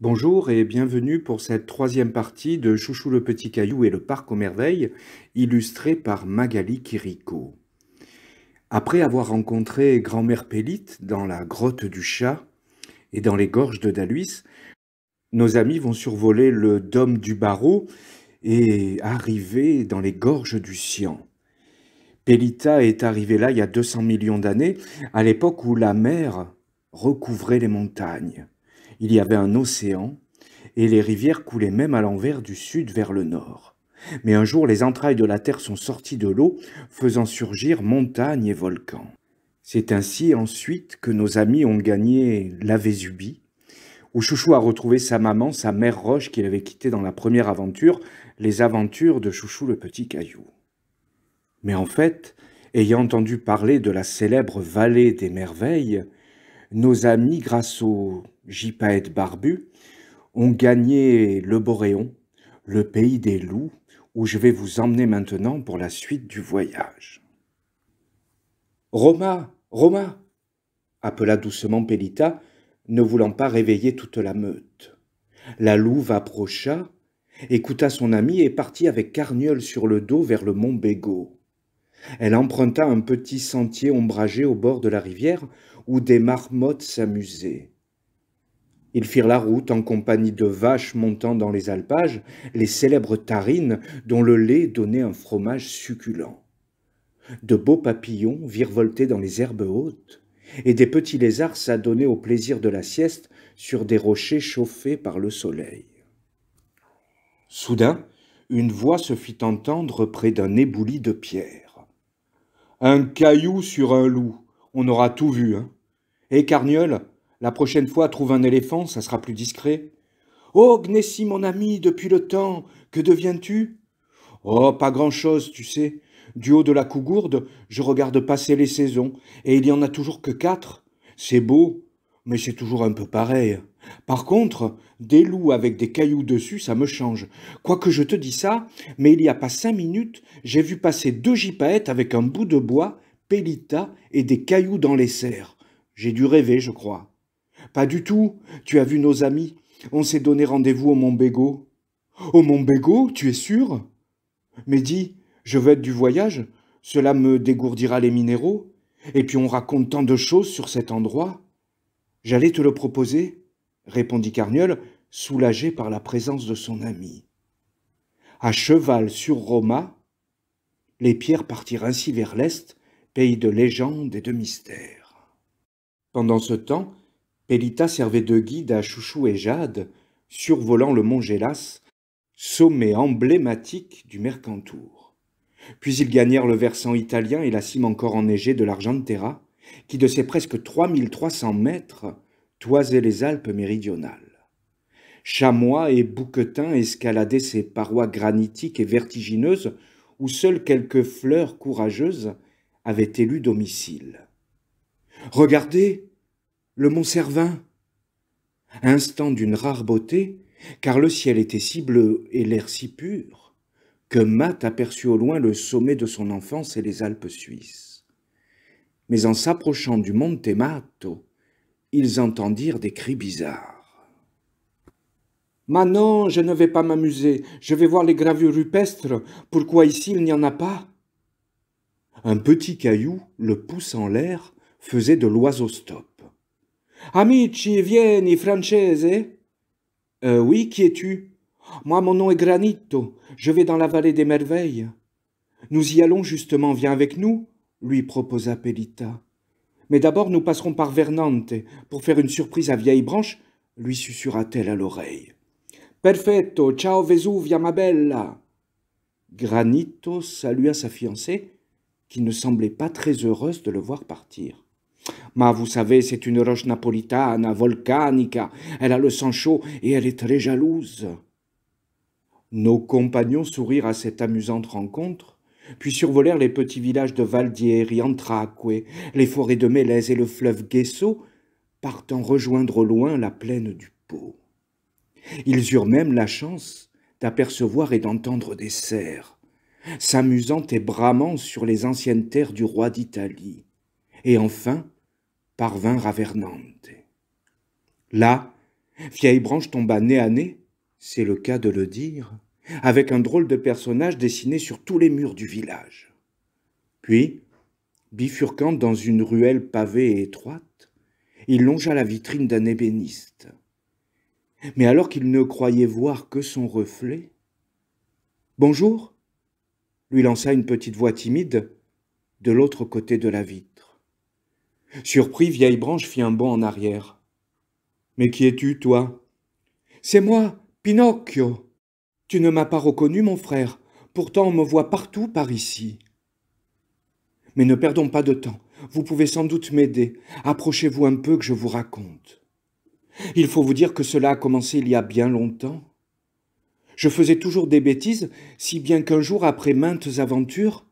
Bonjour et bienvenue pour cette troisième partie de Chouchou le petit caillou et le parc aux merveilles, illustrée par Magali Kiriko. Après avoir rencontré grand-mère Pélite dans la grotte du chat et dans les gorges de Daluis, nos amis vont survoler le dôme du barreau et arriver dans les gorges du Sian. Pélita est arrivée là il y a 200 millions d'années, à l'époque où la mer recouvrait les montagnes. Il y avait un océan, et les rivières coulaient même à l'envers du sud vers le nord. Mais un jour les entrailles de la terre sont sorties de l'eau, faisant surgir montagnes et volcans. C'est ainsi ensuite que nos amis ont gagné la Vésubie, où Chouchou a retrouvé sa maman, sa mère Roche qu'il avait quittée dans la première aventure, les aventures de Chouchou le petit caillou. Mais en fait, ayant entendu parler de la célèbre vallée des merveilles, nos amis, grâce au jipaète barbu, ont gagné le Boréon, le pays des loups, où je vais vous emmener maintenant pour la suite du voyage. Roma, Roma appela doucement Pellita, ne voulant pas réveiller toute la meute. La louve approcha, écouta son ami et partit avec Carniole sur le dos vers le mont Bego. Elle emprunta un petit sentier ombragé au bord de la rivière où des marmottes s'amusaient. Ils firent la route en compagnie de vaches montant dans les alpages, les célèbres tarines dont le lait donnait un fromage succulent. De beaux papillons virevoltaient dans les herbes hautes, et des petits lézards s'adonnaient au plaisir de la sieste sur des rochers chauffés par le soleil. Soudain, une voix se fit entendre près d'un éboulis de pierre. Un caillou sur un loup. On aura tout vu, hein. Et eh, Carniol, la prochaine fois, trouve un éléphant, ça sera plus discret. Oh, Gnessy, mon ami, depuis le temps, que deviens-tu Oh, pas grand-chose, tu sais. Du haut de la Cougourde, je regarde passer les saisons, et il n'y en a toujours que quatre. C'est beau, mais c'est toujours un peu pareil. Par contre, des loups avec des cailloux dessus, ça me change. Quoique je te dis ça, mais il n'y a pas cinq minutes, j'ai vu passer deux gypaètes avec un bout de bois, pélita et des cailloux dans les serres. J'ai dû rêver, je crois. Pas du tout. Tu as vu nos amis. On s'est donné rendez-vous au Mont Au Mont Bégo, tu es sûr Mais dis, je veux être du voyage. Cela me dégourdira les minéraux. Et puis on raconte tant de choses sur cet endroit. J'allais te le proposer répondit Carniol, soulagé par la présence de son ami. À cheval sur Roma, les pierres partirent ainsi vers l'est, pays de légendes et de mystères. Pendant ce temps, Pellita servait de guide à Chouchou et Jade, survolant le mont Gélas, sommet emblématique du Mercantour. Puis ils gagnèrent le versant italien et la cime encore enneigée de l'Argentera, qui de ses presque 3300 mètres toisait les Alpes méridionales. Chamois et bouquetins escaladaient ces parois granitiques et vertigineuses où seules quelques fleurs courageuses avaient élu domicile. Regardez le mont Servin Instant d'une rare beauté, car le ciel était si bleu et l'air si pur, que Matt aperçut au loin le sommet de son enfance et les Alpes suisses. Mais en s'approchant du Monte Matto, ils entendirent des cris bizarres. Manon, je ne vais pas m'amuser, je vais voir les gravures rupestres, pourquoi ici il n'y en a pas Un petit caillou, le pouce en l'air, faisait de l'oiseau stop. Amici, vieni, francese euh, Oui, qui es-tu Moi, mon nom est Granito, je vais dans la vallée des merveilles. Nous y allons justement, viens avec nous, lui proposa Pellita. Mais d'abord nous passerons par Vernante pour faire une surprise à Vieille Branche, lui susurra-t-elle à l'oreille. Perfetto, ciao Vesuvia, ma bella. Granito salua sa fiancée, qui ne semblait pas très heureuse de le voir partir. Ma, vous savez, c'est une roche napolitana, volcanica, elle a le sang chaud et elle est très jalouse. Nos compagnons sourirent à cette amusante rencontre, puis survolèrent les petits villages de Valdieri, Antraque, les forêts de Mélèze et le fleuve Guesso, partant rejoindre au loin la plaine du Pô. Ils eurent même la chance d'apercevoir et d'entendre des cerfs, s'amusant et bramant sur les anciennes terres du roi d'Italie, et enfin parvinrent à Vernante. Là, vieille branche tomba nez à nez, c'est le cas de le dire, avec un drôle de personnage dessiné sur tous les murs du village. Puis, bifurquant dans une ruelle pavée et étroite, il longea la vitrine d'un ébéniste. Mais alors qu'il ne croyait voir que son reflet, Bonjour lui lança une petite voix timide de l'autre côté de la vitre. Surpris, Vieille Branche fit un bond en arrière. Mais qui es-tu, toi C'est moi, Pinocchio tu ne m'as pas reconnu, mon frère, pourtant on me voit partout par ici. Mais ne perdons pas de temps, vous pouvez sans doute m'aider. Approchez-vous un peu que je vous raconte. Il faut vous dire que cela a commencé il y a bien longtemps. Je faisais toujours des bêtises, si bien qu'un jour, après maintes aventures,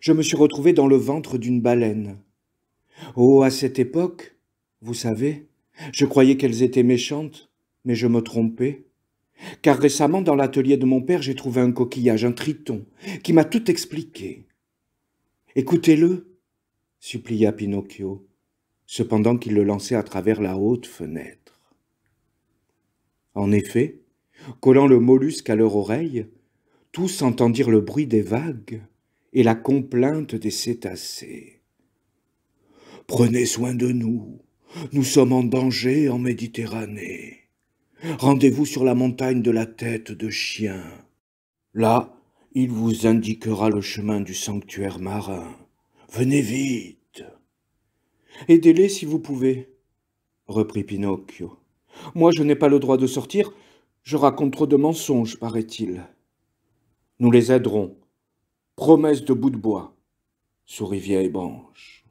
je me suis retrouvé dans le ventre d'une baleine. Oh, à cette époque, vous savez, je croyais qu'elles étaient méchantes, mais je me trompais. Car récemment, dans l'atelier de mon père, j'ai trouvé un coquillage, un triton, qui m'a tout expliqué. Écoutez-le, supplia Pinocchio, cependant qu'il le lançait à travers la haute fenêtre. En effet, collant le mollusque à leur oreille, tous entendirent le bruit des vagues et la complainte des cétacés. Prenez soin de nous, nous sommes en danger en Méditerranée. Rendez-vous sur la montagne de la tête de chien. Là, il vous indiquera le chemin du sanctuaire marin. Venez vite. Aidez-les si vous pouvez, reprit Pinocchio. Moi, je n'ai pas le droit de sortir. Je raconte trop de mensonges, paraît-il. Nous les aiderons. Promesse de bout de bois, sourit Vieille Branche.